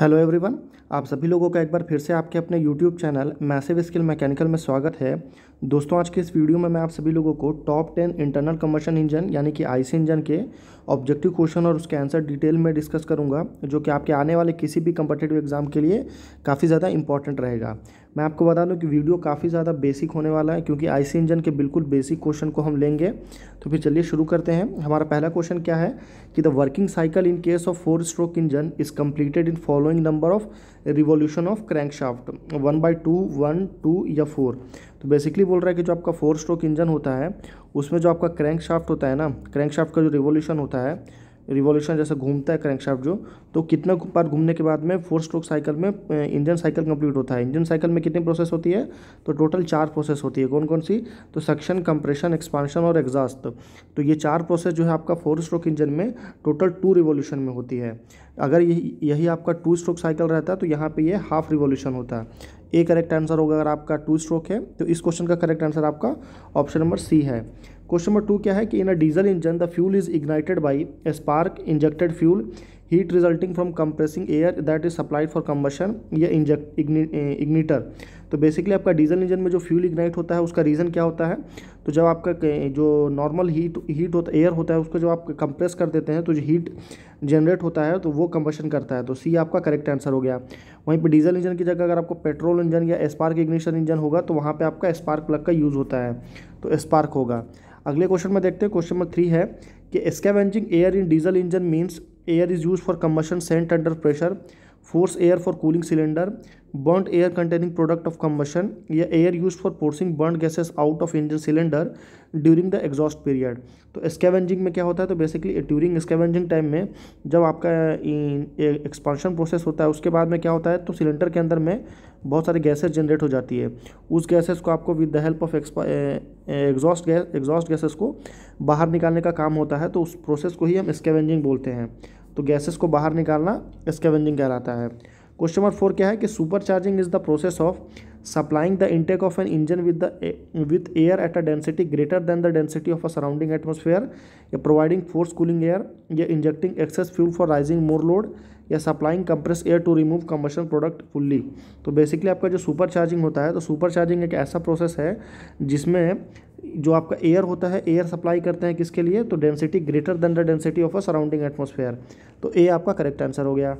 hello everyone आप सभी लोगों का एक बार फिर से आपके अपने YouTube channel massive skill mechanical में स्वागत है दोस्तों आज के इस वीडियो में मैं आप सभी लोगों को top ten internal combustion engine यानी कि आईसी इंजन के ऑब्जेक्टिव क्वेश्चन और उसके आंसर डिटेल में डिस्कस करूंगा जो कि आपके आने वाले किसी भी कम्पटेटिव एग्जाम के लिए काफ़ी ज़्यादा इंपॉर्टेंट रहेगा मैं आपको बता दूं कि वीडियो काफ़ी ज़्यादा बेसिक होने वाला है क्योंकि आईसी इंजन के बिल्कुल बेसिक क्वेश्चन को हम लेंगे तो फिर चलिए शुरू करते हैं हमारा पहला क्वेश्चन क्या है कि the working cycle in case of four stroke engine is completed in following number of revolution of crankshaft one by two one two या फोर तो बेसिकली बोल रहा है कि जो आपका फोर स्ट्रोक इंजन होता है उसमें जो आपका क्रैंक शाफ्ट होता है ना क्रैंक शाफ्ट का जो रिवोल्यूशन होता है रिवोल्यूशन जैसे घूमता है क्रैंक शाफ्ट जो तो कितना बार घूमने के बाद में फोर स्ट्रोक साइकिल में इंजन साइकिल कंप्लीट होता है इंजन साइकिल में कितनी प्रोसेस होती है तो टोटल चार प्रोसेस होती है कौन कौन सी तो सक्शन कंप्रेशन एक्सपांशन और एग्जास्ट तो ये चार प्रोसेस जो है आपका फोर स्ट्रोक इंजन में टोटल टू रिवोल्यूशन में होती है अगर यही यही आपका टू स्ट्रोक साइकिल रहता है तो यहाँ पर यह हाफ रिवोल्यूशन होता है ए करेक्ट आंसर होगा अगर आपका टू स्ट्रोक है तो इस क्वेश्चन का करेक्ट आंसर आपका ऑप्शन नंबर सी है क्वेश्चन नंबर टू क्या है कि in a diesel engine the fuel is ignited by a spark injected fuel heat resulting from compressing air that is supplied for combustion या inject igniter eh, तो basically आपका diesel engine में जो fuel ignite होता है उसका reason क्या होता है तो जब आपका जो नॉर्मल हीट हीट होता एयर होता है उसको जब आप कंप्रेस कर देते हैं तो जो हीट जनरेट होता है तो वो कम्बशन करता है तो सी आपका करेक्ट आंसर हो गया वहीं पर डीजल इंजन की जगह अगर आपको पेट्रोल इंजन या स्पार्क इग्निशन इंजन होगा तो वहाँ पर आपका स्पार्क प्लग का यूज़ होता है तो स्पार्क होगा अगले क्वेश्चन में देखते हैं क्वेश्चन नंबर थ्री है कि scavenging air in diesel engine means air is use for combustion sent under pressure force air for cooling cylinder burnt air containing product of combustion या air use for forcing burnt gases out of engine cylinder during the exhaust period तो scavenging में क्या होता है तो basically during scavenging time में जब आपका एक्सपांशन प्रोसेस होता है उसके बाद में क्या होता है तो सिलेंडर के अंदर में बहुत सारी गैसेज जनरेट हो जाती है उस गैसेज को आपको with the help of exhaust gas exhaust gases को बाहर निकालने का काम होता है तो उस प्रोसेस को ही हम स्केवेंजिंग बोलते हैं तो गैसेस को बाहर निकालना स्केवेंजिंग कहलाता है क्वेश्चन नंबर फोर क्या है कि supercharging is the process of supplying the intake of an engine with the with air at a density greater than the density of a surrounding atmosphere या providing force cooling air या injecting excess fuel for rising more load या supplying compressed air to remove combustion product fully तो basically आपका जो super charging होता है तो super charging एक ऐसा प्रोसेस है जिसमें जो आपका एयर होता है एयर सप्लाई करते हैं किसके लिए तो density greater than the density of a surrounding atmosphere तो ए आपका करेक्ट आंसर हो गया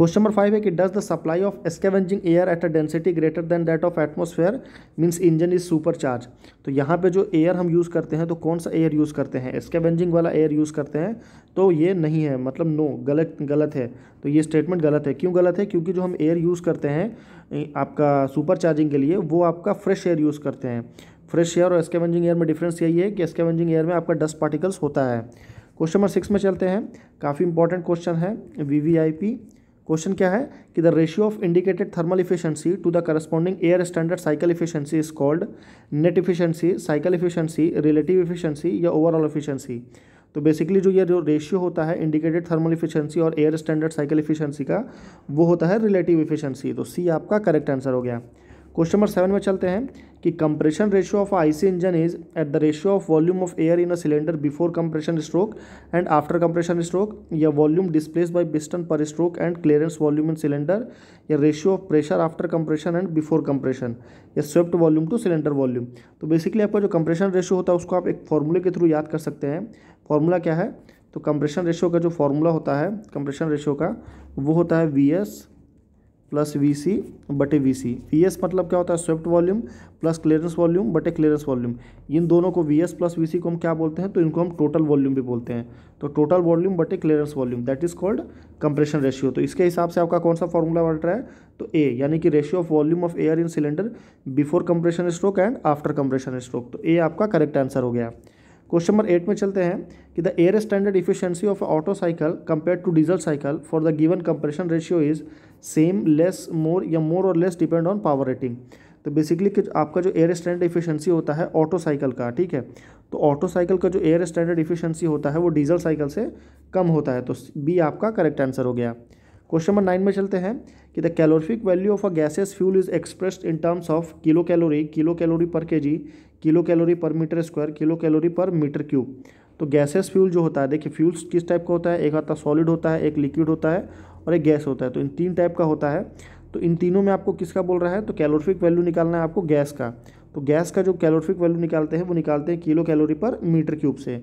क्वेश्चन नंबर फाइव है कि does the supply of scavenging air at a density greater than that of atmosphere means engine is supercharge तो यहाँ पे जो एयर हम यूज़ करते हैं तो कौन सा एयर यूज़ करते हैं स्केवेंजिंग वाला एयर यूज़ करते हैं तो ये नहीं है मतलब नो गलत गलत है तो ये स्टेटमेंट गलत है क्यों गलत है क्योंकि जो हम एयर यूज़ करते हैं आपका सुपर चार्जिंग के लिए वो आपका फ्रेश एयर यूज़ करते हैं फ्रेश एयर और स्केवेंजिंग एयर में डिफरेंस यही है कि स्केवेंजिंग एयर में आपका डस्ट पार्टिकल्स होता है क्वेश्चन नंबर सिक्स में चलते हैं काफ़ी इंपॉर्टेंट क्वेश्चन है V V I P question क्या है कि the ratio of indicated thermal efficiency to the corresponding air standard cycle efficiency is called net efficiency cycle efficiency relative efficiency या overall efficiency तो बेसिकली जो ये जो ratio होता है इंडिकेटेड थर्मल इफिशियंसी और एयर स्टैंडर्ड साइकिल इफिशियंसी का वो होता है रिलेटिव इफिशियंसी तो सी आपका करेक्ट आंसर हो गया क्वेश्चन नंबर सेवन में चलते हैं कि compression ratio of IC engine is at the ratio of volume of air in a cylinder before compression stroke and after compression stroke या volume displace by piston per stroke and clearance volume in cylinder या ratio of pressure after compression and before compression या swept volume to cylinder volume तो basically आपका जो compression ratio होता है उसको आप एक फॉर्मूले के थ्रू याद कर सकते हैं फॉर्मूला क्या है तो कंप्रेशन रेशियो का जो फॉर्मूला होता है कंप्रेशन रेशियो का वो होता है V S plus V C बटे वी सी वी एस मतलब क्या होता है swift volume plus clearance volume बटे क्लियरेंस वॉल्यूम इन दोनों को V S plus V C को हम क्या बोलते हैं तो इनको हम टोटल वॉल्यूम भी बोलते हैं तो टोटल वॉल्यूम बटे clearance volume that is called compression ratio तो इसके हिसाब से आपका कौन सा फॉर्मूला बढ़ रहा है तो ए यानी कि ratio of volume of air in cylinder before compression stroke and after compression stroke तो ए आपका करेक्ट आंसर हो गया क्वेश्चन नंबर एट में चलते हैं कि the air standard efficiency of Otto cycle compare to diesel cycle for the given compression ratio is same less more या मोर और less depend on power rating तो basically कि आपका जो एयर स्टैंडर्ड इफिशियंसी होता है ऑटो साइकिल का ठीक है तो ऑटो साइकिल का जो एयर स्टैंडर्ड इफिशियंसी होता है वो डीजल साइकिल से कम होता है तो बी आपका करेक्ट आंसर हो गया क्वेश्चन नंबर नाइन में चलते हैं कि the calorific value of a gases fuel is expressed in terms of kilo calorie kilo calorie per K G kilo calorie per metre square kilo calorie per metre cube तो gases fuel जो होता है देखिए fuels किस type का होता है एक आता सॉलिड होता है एक लिक्विड होता है और एक गैस होता है तो इन तीन टाइप का होता है तो इन तीनों में आपको किसका बोल रहा है तो कैलोरिफिक वैल्यू निकालना है आपको गैस का तो गैस का जो कैलोरिफिक वैल्यू निकालते हैं वो निकालते हैं kilo calorie per metre cube से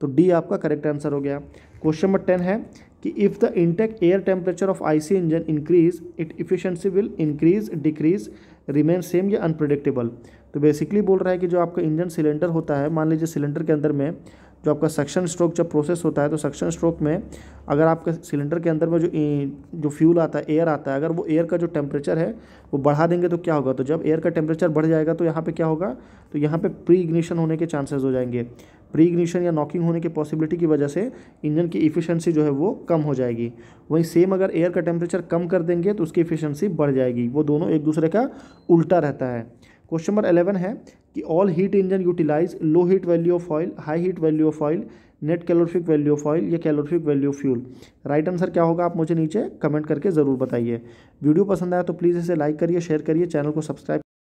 तो डी आपका करेक्ट आंसर हो गया क्वेश्चन नंबर टेन है कि if the intake air temperature of IC engine increase it efficiency will increase decrease remain same या अनप्रडिक्टेबल तो बेसिकली बोल रहा है कि जो आपका इंजन सिलेंडर होता है मान लीजिए सिलेंडर के अंदर में जो आपका सक्शन स्ट्रोक जब प्रोसेस होता है तो सक्शन स्ट्रोक में अगर आपके सिलेंडर के अंदर में जो जो फ्यूल आता है एयर आता है अगर वो एयर का जो टेम्परेचर है वो बढ़ा देंगे तो क्या होगा तो जब एयर का टेम्परेचर बढ़ जाएगा तो यहाँ पे क्या होगा तो यहाँ पे प्री इग्निशन होने के चांसेस हो जाएंगे प्री इग्निशन या नॉकिंग होने की पॉसिबिलिटी की वजह से इंजन की इफ़िशेंसी जो है वो कम हो जाएगी वहीं सेम अगर एयर का टेम्परेचर कम कर देंगे तो उसकी इफ़िशेंसी बढ़ जाएगी वो दोनों एक दूसरे का उल्टा रहता है क्वेश्चन नंबर एलेवन है कि all heat engine utilize low heat value of oil high heat value of oil net calorific value of oil या calorific value of fuel right answer क्या होगा आप मुझे नीचे कमेंट करके ज़रूर बताइए वीडियो पसंद आया तो प्लीज़ इसे लाइक करिए शेयर करिए चैनल को सब्सक्राइब